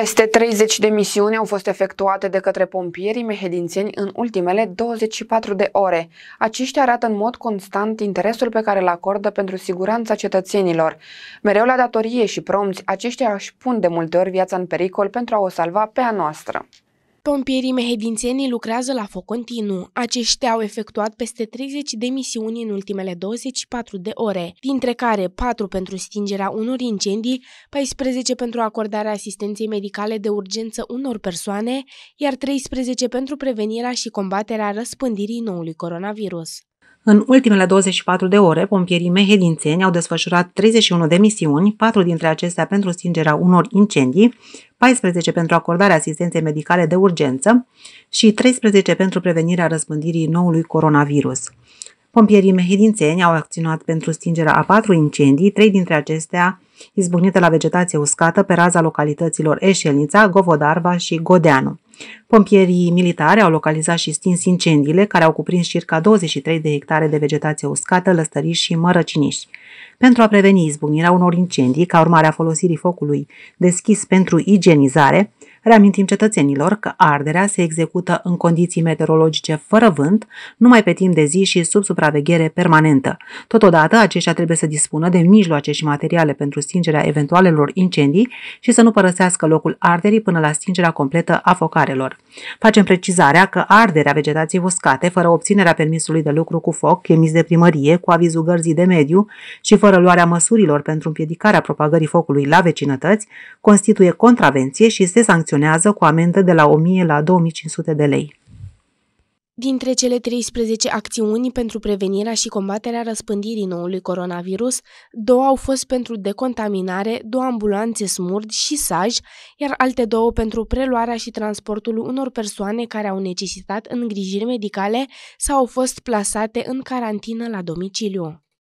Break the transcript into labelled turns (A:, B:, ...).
A: Peste 30 de misiuni au fost efectuate de către pompierii mehedințeni în ultimele 24 de ore. Aceștia arată în mod constant interesul pe care îl acordă pentru siguranța cetățenilor. Mereu la datorie și promți, aceștia își pun de multe ori viața în pericol pentru a o salva pe a noastră.
B: Pompierii mehedințeni lucrează la foc continuu. Aceștia au efectuat peste 30 de misiuni în ultimele 24 de ore, dintre care 4 pentru stingerea unor incendii, 14 pentru acordarea asistenței medicale de urgență unor persoane, iar 13 pentru prevenirea și combaterea răspândirii noului coronavirus.
C: În ultimele 24 de ore, pompierii mehedințeni au desfășurat 31 de misiuni, patru dintre acestea pentru stingerea unor incendii, 14 pentru acordarea asistenței medicale de urgență și 13 pentru prevenirea răspândirii noului coronavirus. Pompierii mehedințeni au acționat pentru stingerea a patru incendii, trei dintre acestea izbucnite la vegetație uscată pe raza localităților Eșelnița, Govodarva și Godeanu. Pompierii militari au localizat și stins incendiile, care au cuprins circa 23 de hectare de vegetație uscată, lăstăriși și mărăciniști. Pentru a preveni izbucnirea unor incendii ca urmare a folosirii focului deschis pentru igienizare, Reamintim cetățenilor că arderea se execută în condiții meteorologice fără vânt, numai pe timp de zi și sub supraveghere permanentă. Totodată, aceștia trebuie să dispună de mijloace și materiale pentru stingerea eventualelor incendii și să nu părăsească locul arderii până la stingerea completă a focarelor. Facem precizarea că arderea vegetației uscate, fără obținerea permisului de lucru cu foc emis de primărie, cu avizul gărzii de mediu și fără luarea măsurilor pentru împiedicarea propagării focului la vecinătăți, constituie contravenție și se sancționează sancționează cu amendă de la 1000 la 2500 de lei.
B: Dintre cele 13 acțiuni pentru prevenirea și combaterea răspândirii noului coronavirus, două au fost pentru decontaminare, două ambulanțe smurd și saj, iar alte două pentru preluarea și transportul unor persoane care au necesitat îngrijiri medicale sau au fost plasate în carantină la domiciliu.